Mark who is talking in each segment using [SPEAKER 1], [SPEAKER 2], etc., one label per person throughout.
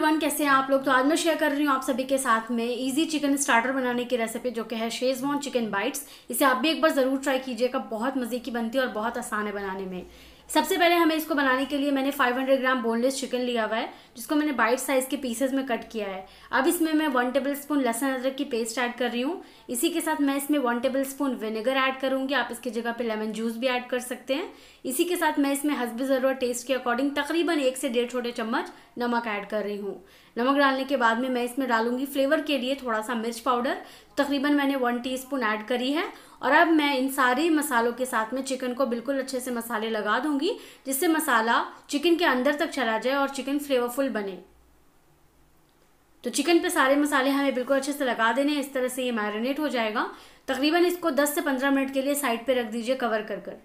[SPEAKER 1] everyone कैसे हैं आप लोग तो आज मैं शेयर कर रही हूँ आप सभी के साथ में इजी चिकन स्टार्टर बनाने की रेसिपी जो कि है शेजवान चिकन बाइट्स इसे आप भी एक बार ज़रूर ट्राई कीजिएगा बहुत मज़े की बनती है और बहुत आसान है बनाने में सबसे पहले हमें इसको बनाने के लिए मैंने 500 ग्राम बोनलेस चिकन लिया हुआ है जिसको मैंने बाइट साइज़ के पीसेज में कट किया है अब इसमें मैं वन टेबल स्पून लहसन अदरक की पेस्ट ऐड कर रही हूँ इसी के साथ मैं इसमें one tablespoon vinegar add करूँगी आप इसकी जगह पे लेमन जूस भी ऐड कर सकते हैं इसी के साथ मैं इसमें हसबी ज़रूरत टेस्ट के अकॉर्डिंग तकरीबन एक से डेढ़ छोटे चम्मच नमक ऐड कर रही हूँ नमक डालने के बाद में मैं इसमें डालूंगी फ्लेवर के लिए थोड़ा सा मिर्च पाउडर तकरीबन मैंने वन टी ऐड करी है और अब मैं इन सारे मसालों के साथ में चिकन को बिल्कुल अच्छे से मसाले लगा दूंगी जिससे मसाला चिकन के अंदर तक चला जाए और चिकन फ्लेवरफुल बने तो चिकन पे सारे मसाले हमें बिल्कुल अच्छे से लगा देने इस तरह से ये मैरिनेट हो जाएगा तकरीबन इसको 10 से 15 मिनट के लिए साइड पे रख दीजिए कवर कर कर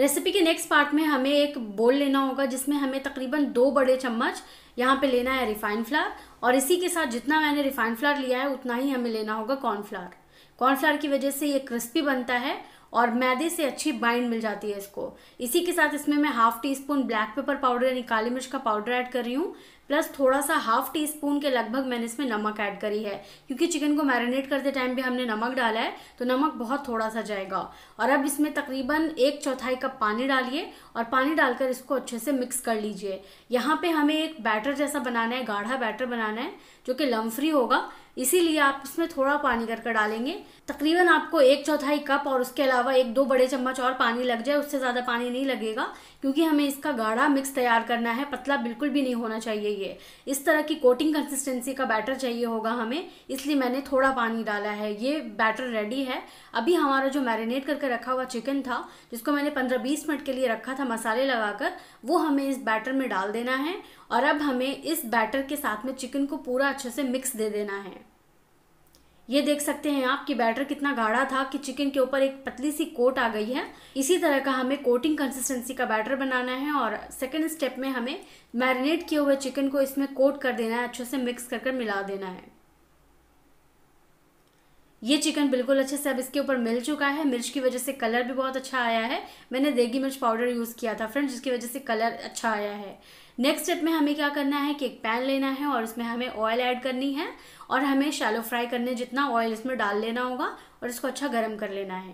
[SPEAKER 1] रेसिपी के नेक्स्ट पार्ट में हमें एक बोल लेना होगा जिसमें हमें तकरीबन दो बड़े चम्मच यहाँ पे लेना है रिफाइंड फ्लावर और इसी के साथ जितना मैंने रिफाइंड फ्लावर लिया है उतना ही हमें लेना होगा कॉर्नफ्लावर कॉर्नफ्लावर की वजह से ये क्रिस्पी बनता है और मैदे से अच्छी बाइंड मिल जाती है इसको इसी के साथ इसमें मैं half teaspoon black pepper powder यानी काली मिर्च का पाउडर ऐड कर रही हूँ प्लस थोड़ा सा हाफ टी स्पून के लगभग मैंने इसमें नमक ऐड करी है क्योंकि चिकन को मैरिनेट करते टाइम भी हमने नमक डाला है तो नमक बहुत थोड़ा सा जाएगा और अब इसमें तकरीबन एक चौथाई कप पानी डालिए और पानी डालकर इसको अच्छे से मिक्स कर लीजिए यहाँ पे हमें एक बैटर जैसा बनाना है गाढ़ा बैटर बनाना है जो कि लम्फ्री होगा इसीलिए आप इसमें थोड़ा पानी करके डालेंगे तकरीबन आपको एक चौथाई कप और उसके अलावा एक दो बड़े चम्मच और पानी लग जाए उससे ज़्यादा पानी नहीं लगेगा क्योंकि हमें इसका गाढ़ा मिक्स तैयार करना है पतला बिल्कुल भी नहीं होना चाहिए चाहिए इस तरह की कोटिंग कंसिस्टेंसी का बैटर चाहिए होगा हमें इसलिए मैंने थोड़ा पानी डाला है ये बैटर रेडी है अभी हमारा जो मैरिनेट करके रखा हुआ चिकन था जिसको मैंने पंद्रह बीस मिनट के लिए रखा था मसाले लगाकर वो हमें इस बैटर में डाल देना है और अब हमें इस बैटर के साथ में चिकन को पूरा अच्छे से मिक्स दे देना है ये देख सकते हैं आप कि बैटर कितना गाढ़ा था कि चिकन के ऊपर एक पतली सी कोट आ गई है इसी तरह का हमें कोटिंग कंसिस्टेंसी का बैटर बनाना है और सेकेंड स्टेप में हमें मैरिनेट किए हुए चिकन को इसमें कोट कर देना है अच्छे से मिक्स कर कर मिला देना है ये चिकन बिल्कुल अच्छे से अब इसके ऊपर मिल चुका है मिर्च की वजह से कलर भी बहुत अच्छा आया है मैंने देगी मिर्च पाउडर यूज़ किया था फ्रेंड जिसकी वजह से कलर अच्छा आया है नेक्स्ट स्टेप में हमें क्या करना है कि एक पैन लेना है और उसमें हमें ऑयल ऐड करनी है और हमें शैलो फ्राई करने जितना ऑयल इसमें डाल लेना होगा और इसको अच्छा गर्म कर लेना है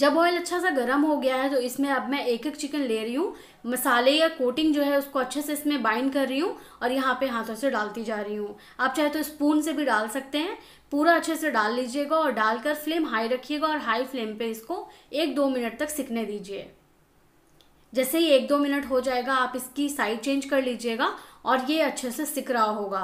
[SPEAKER 1] जब ऑयल अच्छा सा गर्म हो गया है तो इसमें अब मैं एक एक चिकन ले रही हूँ मसाले या कोटिंग जो है उसको अच्छे से इसमें बाइंड कर रही हूँ और यहाँ पे हाथों से डालती जा रही हूँ आप चाहे तो स्पून से भी डाल सकते हैं पूरा अच्छे से डाल लीजिएगा और डालकर फ्लेम हाई रखिएगा और हाई फ्लेम पे इसको एक दो मिनट तक सिकने दीजिए जैसे ही एक दो मिनट हो जाएगा आप इसकी साइड चेंज कर लीजिएगा और ये अच्छे से सिक रहा होगा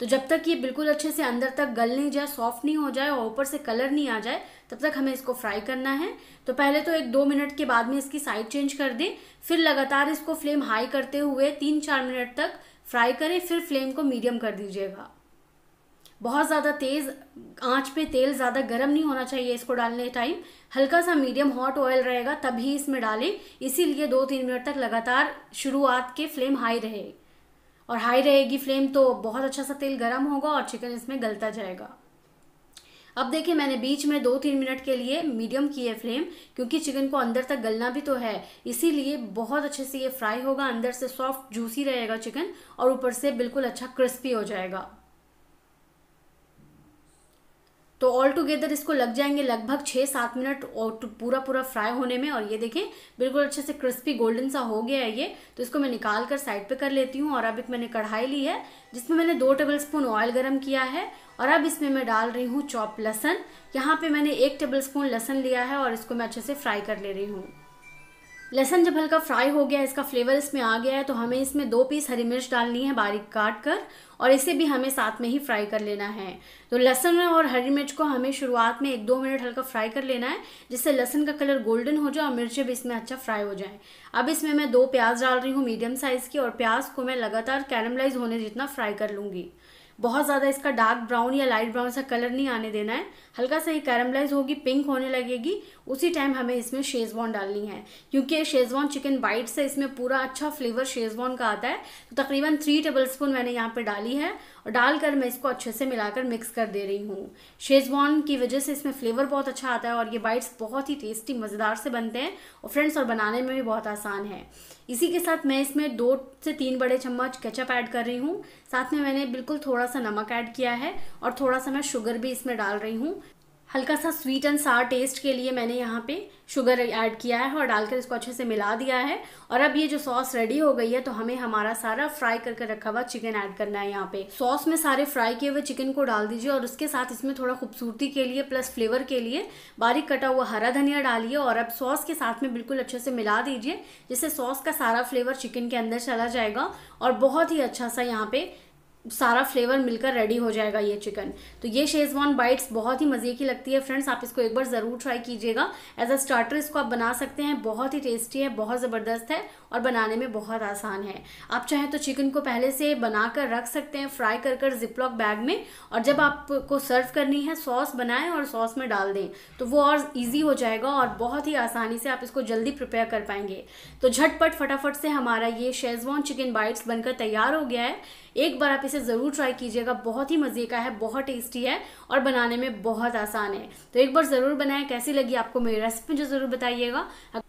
[SPEAKER 1] तो जब तक ये बिल्कुल अच्छे से अंदर तक गल नहीं जाए सॉफ्ट नहीं हो जाए और ऊपर से कलर नहीं आ जाए तब तक हमें इसको फ्राई करना है तो पहले तो एक दो मिनट के बाद में इसकी साइड चेंज कर दें फिर लगातार इसको फ्लेम हाई करते हुए तीन चार मिनट तक फ्राई करें फिर फ्लेम को मीडियम कर दीजिएगा बहुत ज़्यादा तेज़ आँच पे तेल ज़्यादा गर्म नहीं होना चाहिए इसको डालने टाइम हल्का सा मीडियम हॉट ऑयल रहेगा तभी इसमें डालें इसीलिए दो तीन मिनट तक लगातार शुरुआत के फ्लेम हाई रहे और हाई रहेगी फ्लेम तो बहुत अच्छा सा तेल गर्म होगा और चिकन इसमें गलता जाएगा अब देखिए मैंने बीच में दो तीन मिनट के लिए मीडियम की है फ्लेम क्योंकि चिकन को अंदर तक गलना भी तो है इसीलिए बहुत अच्छे से ये फ्राई होगा अंदर से सॉफ्ट जूसी रहेगा चिकन और ऊपर से बिल्कुल अच्छा क्रिस्पी हो जाएगा तो ऑल टुगेदर इसको लग जाएंगे लगभग छः सात मिनट और पूरा पूरा फ्राई होने में और ये देखें बिल्कुल अच्छे से क्रिस्पी गोल्डन सा हो गया है ये तो इसको मैं निकाल कर साइड पे कर लेती हूँ और अब एक मैंने कढ़ाई ली है जिसमें मैंने दो टेबल स्पून ऑयल गर्म किया है और अब इसमें मैं डाल रही हूँ चॉप लहसन यहाँ पर मैंने एक टेबल स्पून लहसन लिया है और इसको मैं अच्छे से फ्राई कर ले रही हूँ लहसन जब हल्का फ्राई हो गया इसका फ्लेवर इसमें आ गया है तो हमें इसमें दो पीस हरी मिर्च डालनी है बारीक काट कर और इसे भी हमें साथ में ही फ्राई कर लेना है तो लहसन और हरी मिर्च को हमें शुरुआत में एक दो मिनट हल्का फ्राई कर लेना है जिससे लहसन का कलर गोल्डन हो जाए और मिर्चें भी इसमें अच्छा फ्राई हो जाए अब इसमें मैं दो प्याज डाल रही हूँ मीडियम साइज़ की और प्याज को मैं लगातार कैरमलाइज होने जितना फ्राई कर लूँगी बहुत ज़्यादा इसका डार्क ब्राउन या लाइट ब्राउन सा कलर नहीं आने देना है हल्का सा ये कैरमलाइज होगी पिंक होने लगेगी उसी टाइम हमें इसमें शेजवान डालनी है क्योंकि शेजवान चिकन बाइट से इसमें पूरा अच्छा फ्लेवर शेजवान का आता है तो तकरीबन थ्री टेबल स्पून मैंने यहाँ पर डाली है और डालकर मैं इसको अच्छे से मिलाकर मिक्स कर दे रही हूँ शेजवान की वजह से इसमें फ्लेवर बहुत अच्छा आता है और ये बाइट्स बहुत ही टेस्टी मज़ेदार से बनते हैं और फ्रेंड्स और बनाने में भी बहुत आसान है इसी के साथ मैं इसमें दो से तीन बड़े चम्मच केचप ऐड कर रही हूँ साथ में मैंने बिल्कुल थोड़ा थोड़ा सा नमक ऐड किया है और थोड़ा सा मैं शुगर भी इसमें डाल रही हूँ हल्का सा स्वीट एंड सार टेस्ट के लिए मैंने यहाँ पे शुगर ऐड किया है और डालकर इसको अच्छे से मिला दिया है और अब ये जो सॉस रेडी हो गई है तो हमें हमारा सारा फ्राई करके रखा हुआ चिकन ऐड करना है यहाँ पे सॉस में सारे फ्राई किए हुए चिकन को डाल दीजिए और उसके साथ इसमें थोड़ा खूबसूरती के लिए प्लस फ्लेवर के लिए बारीक कटा हुआ हरा धनिया डालिए और अब सॉस के साथ में बिल्कुल अच्छे से मिला दीजिए जिससे सॉस का सारा फ्लेवर चिकन के अंदर चला जाएगा और बहुत ही अच्छा सा यहाँ पर सारा फ्लेवर मिलकर रेडी हो जाएगा ये चिकन तो ये शेजवान बाइट्स बहुत ही मज़े की लगती है फ्रेंड्स आप इसको एक बार ज़रूर ट्राई कीजिएगा एज अ स्टार्टर इसको आप बना सकते हैं बहुत ही टेस्टी है बहुत ज़बरदस्त है और बनाने में बहुत आसान है आप चाहें तो चिकन को पहले से बनाकर रख सकते हैं फ्राई कर कर जिपलॉक बैग में और जब आपको सर्व करनी है सॉस बनाएं और सॉस में डाल दें तो वो और ईजी हो जाएगा और बहुत ही आसानी से आप इसको जल्दी प्रिपेयर कर पाएंगे तो झटपट फटाफट से हमारा ये शेजवान चिकन बाइट्स बनकर तैयार हो गया है एक बार आप इसे ज़रूर ट्राई कीजिएगा बहुत ही मज़े का है बहुत टेस्टी है और बनाने में बहुत आसान है तो एक बार ज़रूर बनाएं कैसी लगी आपको मेरी रेसिपी जो ज़रूर बताइएगा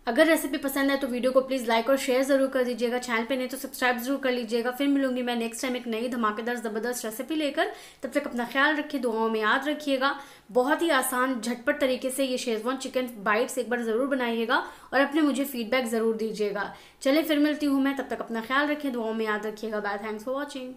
[SPEAKER 1] अगर रेसिपी पसंद है तो वीडियो को प्लीज़ लाइक और शेयर ज़रूर कर दीजिएगा चैनल पे नहीं तो सब्सक्राइब जरूर कर लीजिएगा फिर मिलूंगी मैं नेक्स्ट टाइम एक नई धमाकेदार ज़बरदस्त रेसिपी लेकर तब तक अपना ख्याल रखिए दुआओं में याद रखिएगा बहुत ही आसान झटपट तरीके से ये शेजवान चिकन बाइट्स एक बार ज़रूर बनाइएगा और अपने मुझे फीडबैक ज़रूर दीजिएगा चले फिर मिलती हूँ मैं तब तक अपना ख्याल रखें दुआओं में याद रखिएगा बाय थैंक्स फॉर वॉचिंग